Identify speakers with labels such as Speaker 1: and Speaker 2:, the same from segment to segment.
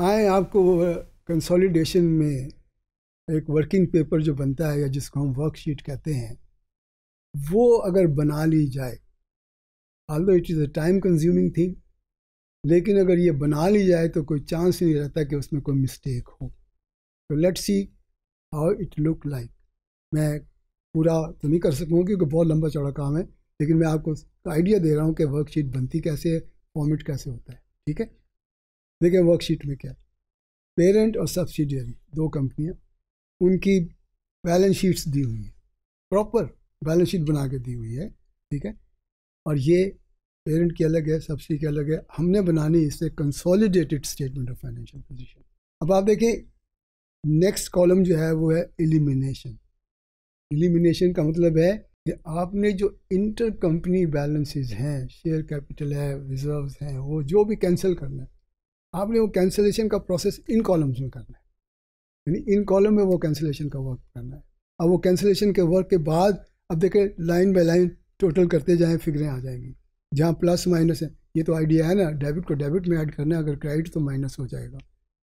Speaker 1: आए आपको कंसोलिडेशन में एक वर्किंग पेपर जो बनता है या जिसको हम वर्कशीट कहते हैं वो अगर बना ली जाए also it is a time consuming thing लेकिन अगर ये बना ली जाए तो कोई चांस नहीं रहता कि उसमें कोई मिस्टेक हो तो let's see how it look like मैं पूरा तो नहीं कर सकूँ क्योंकि बहुत लंबा चौड़ा काम है लेकिन मैं आपको आइडिया दे रहा हूँ कि वर्कशीट बनती कैसे है फॉर्मेट कैसे होता है ठीक है देखें वर्कशीट में क्या पेरेंट और सब्सिडियरी दो कंपनियां उनकी बैलेंस शीट्स दी हुई है प्रॉपर बैलेंस शीट बना के दी हुई है ठीक है और ये पेरेंट की अलग है सब्सिडी की अलग है हमने बनानी इससे consolidated statement of financial position अब आप देखें नेक्स्ट कॉलम जो है वो है एलिमिनेशन एलिमिनेशन का मतलब है कि आपने जो इंटर कंपनी बैलेंसेज हैं शेयर कैपिटल है रिजर्व्स हैं वो जो भी कैंसिल करना है आपने वो कैंसिलेशन का प्रोसेस इन कॉलम्स में करना है यानी इन कॉलम में वो कैंसिलेशन का वर्क करना है अब वो कैंसिलेशन के वर्क के बाद अब देखें लाइन बाय लाइन टोटल करते जाएँ फिगरें आ जाएंगी जहाँ प्लस माइनस है ये तो आइडिया है ना डेबिट को डेबिट में ऐड करना है अगर क्रेडिट तो माइनस हो जाएगा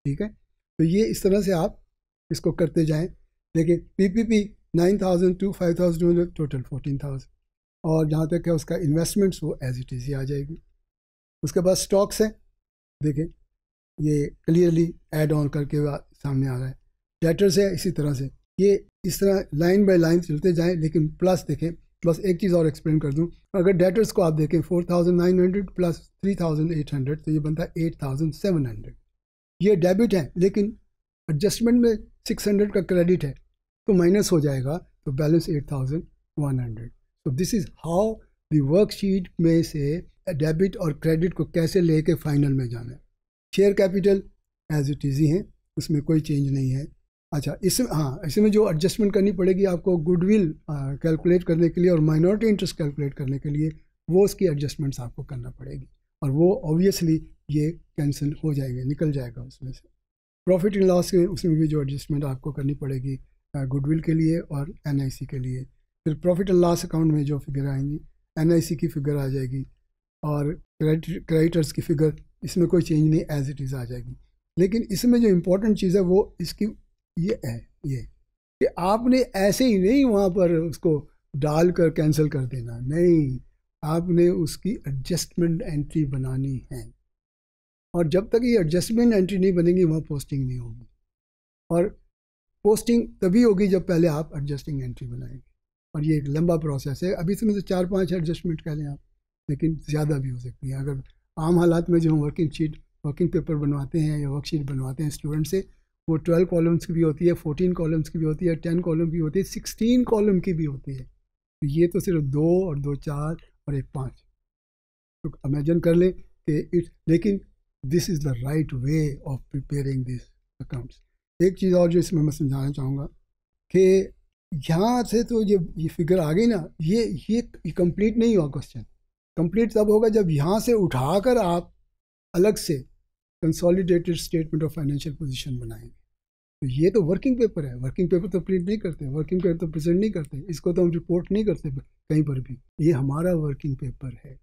Speaker 1: ठीक है तो ये इस तरह से आप इसको करते जाएँ देखें P P P nine thousand two five thousand two hundred total fourteen thousand और जहाँ तक है उसका इन्वेस्टमेंट्स वो एज इट इज़ ही आ जाएगी उसके बाद स्टॉक्स हैं देखें ये क्लियरली एड ऑन करके सामने आ रहा है लेटर्स है इसी तरह से ये इस तरह लाइन बाय लाइन चलते जाएं लेकिन प्लस देखें प्लस एक चीज़ और एक्सप्लेन कर दूं अगर डेटर्स को आप देखें 4,900 प्लस 3,800 तो ये बनता है 8,700 ये डेबिट है लेकिन एडजस्टमेंट में 600 का क्रेडिट है तो माइनस हो जाएगा तो बैलेंस 8,100 तो this is how the worksheet में से डेबिट और क्रेडिट को कैसे लेके फाइनल में जाना है share capital as it is है उसमें कोई चेंज नहीं है अच्छा इसमें हाँ इसमें जो एडजस्टमेंट करनी पड़ेगी आपको गुडविल कैलकुलेट करने के लिए और माइनॉरिटी इंटरेस्ट कैलकुलेट करने के लिए वो उसकी एडजस्टमेंट्स आपको करना पड़ेगी और वो ऑब्वियसली ये कैंसिल हो जाएंगे निकल जाएगा उसमें से प्रॉफिट एंड लॉस के उसमें भी जो एडजस्टमेंट आपको करनी पड़ेगी गुडविल के लिए और एन के लिए फिर प्रॉफिट एंड लॉस अकाउंट में जो फिगर आएंगी एन की फिगर आ जाएगी और क्रेडिटर्स की फिगर इसमें कोई चेंज नहीं एज इट इज़ आ जाएगी लेकिन इसमें जो इम्पोर्टेंट चीज़ है वो इसकी ये है ये कि आपने ऐसे ही नहीं वहाँ पर उसको डाल कर कैंसिल कर देना नहीं आपने उसकी एडजस्टमेंट एंट्री बनानी है और जब तक ये एडजस्टमेंट एंट्री नहीं बनेगी वहाँ पोस्टिंग नहीं होगी और पोस्टिंग तभी होगी जब पहले आप एडजस्टिंग एंट्री बनाएंगे और ये एक लंबा प्रोसेस है अभी इसमें से चार पांच एडजस्टमेंट कह लें आप लेकिन ज़्यादा भी हो सकती हैं अगर आम हालात में जो हम वर्किंग शीट वर्किंग पेपर बनवाते हैं या वर्कशीट बनवाते हैं स्टूडेंट से वो ट्वेल्व कॉलम्स की भी होती है फोर्टीन कॉलम्स की भी होती है टेन कॉलम की होती है सिक्सटीन कॉलम की भी होती है तो ये तो सिर्फ दो और दो चार और एक पाँच तो अमेजन कर लें कि इट लेकिन this is the right way of preparing this accounts एक चीज़ और जो इसमें मैं समझाना चाहूँगा कि यहाँ से तो ये ये फिगर आ गई ना ये ये कंप्लीट नहीं हुआ क्वेश्चन कंप्लीट तब होगा जब यहाँ से उठाकर आप अलग से consolidated statement of financial position बनाएंगे तो ये तो वर्किंग पेपर है वर्किंग पेपर तो प्रिंट नहीं करते वर्किंग पेपर तो प्रेजेंट नहीं करते इसको तो हम रिपोर्ट नहीं करते कहीं पर भी ये हमारा वर्किंग पेपर है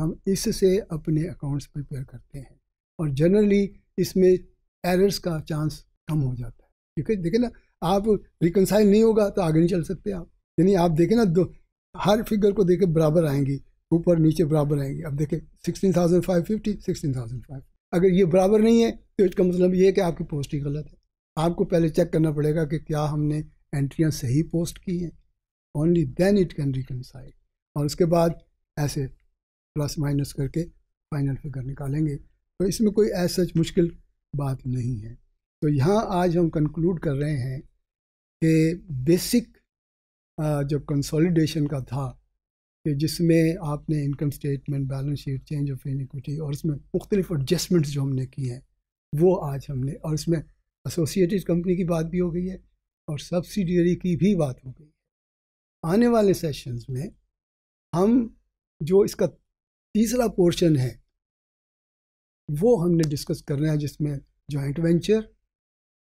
Speaker 1: हम इससे अपने अकाउंट्स प्रिपेयर करते हैं और जनरली इसमें एरर्स का चांस कम हो जाता है क्योंकि देखें ना आप रिकनसाइल नहीं होगा तो आगे नहीं चल सकते आप यानी आप देखें ना दो हर फिगर को देखे बराबर आएंगी ऊपर नीचे बराबर आएंगे अब देखें sixteen thousand five fifty sixteen thousand five अगर ये बराबर नहीं है तो इसका मतलब ये है कि आपकी पोस्ट ही गलत है आपको पहले चेक करना पड़ेगा कि क्या हमने एंट्रियाँ सही पोस्ट की हैं only then it can reconcile और उसके बाद ऐसे प्लस माइनस करके फाइनल फिगर निकालेंगे तो इसमें कोई ऐसा सच मुश्किल बात नहीं है तो यहाँ आज हम कंक्लूड कर रहे हैं कि बेसिक जो कंसोलिडेशन का था कि जिसमें आपने income statement balance sheet change of in equity और उसमें मुख्तलिफ एडजस्टमेंट्स जो हमने किए हैं वो आज हमने और उसमें एसोसिएटेड कंपनी की बात भी हो गई है और सब्सिडियरी की भी बात हो गई है आने वाले सेशंस में हम जो इसका तीसरा पोर्शन है वो हमने डिस्कस करना है जिसमें जॉइंट वेंचर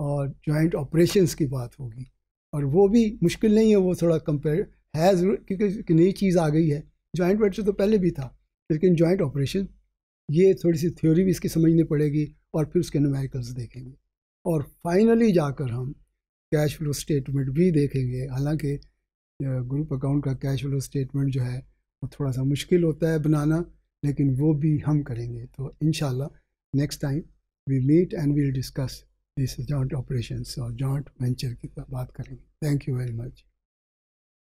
Speaker 1: और जॉइंट ऑपरेशंस की बात होगी और वो भी मुश्किल नहीं है वो थोड़ा कंपेयर है ज़रूर क्योंकि नई चीज़ आ गई है जॉइंट वेंचर तो पहले भी था लेकिन जॉइंट ऑपरेशन ये थोड़ी सी थ्योरी भी इसकी समझनी पड़ेगी और फिर उसके न्यूमेरिकल्स देखेंगे और फाइनली जाकर हम कैश फ्लो स्टेटमेंट भी देखेंगे हालांकि ग्रुप अकाउंट का कैश फ्लो स्टेटमेंट जो है वो थोड़ा सा मुश्किल होता है बनाना लेकिन वो भी हम करेंगे तो in next time we meet and we'll discuss this joint operation और जॉइंट वेंचर की बात करेंगे थैंक यू वेरी मच